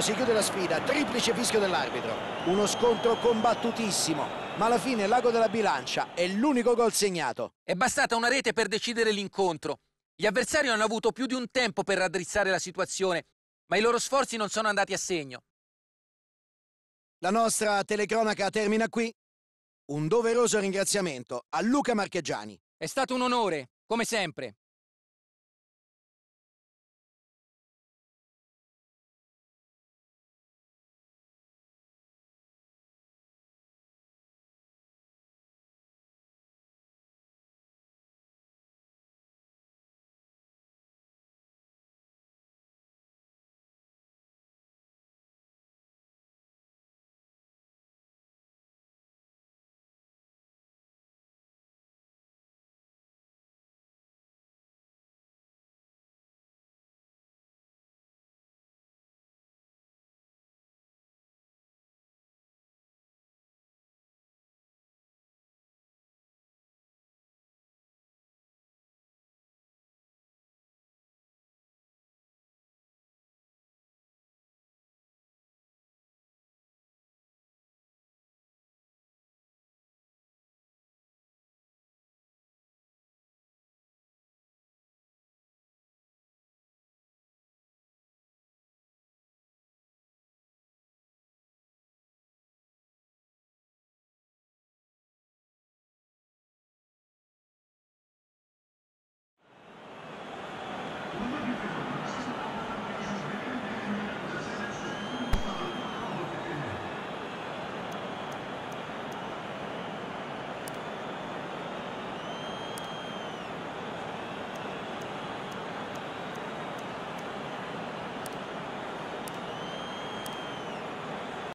secondo si chiude la sfida, triplice fischio dell'arbitro. Uno scontro combattutissimo, ma alla fine l'ago della bilancia è l'unico gol segnato. È bastata una rete per decidere l'incontro. Gli avversari hanno avuto più di un tempo per raddrizzare la situazione, ma i loro sforzi non sono andati a segno. La nostra telecronaca termina qui. Un doveroso ringraziamento a Luca Marchegiani. È stato un onore, come sempre.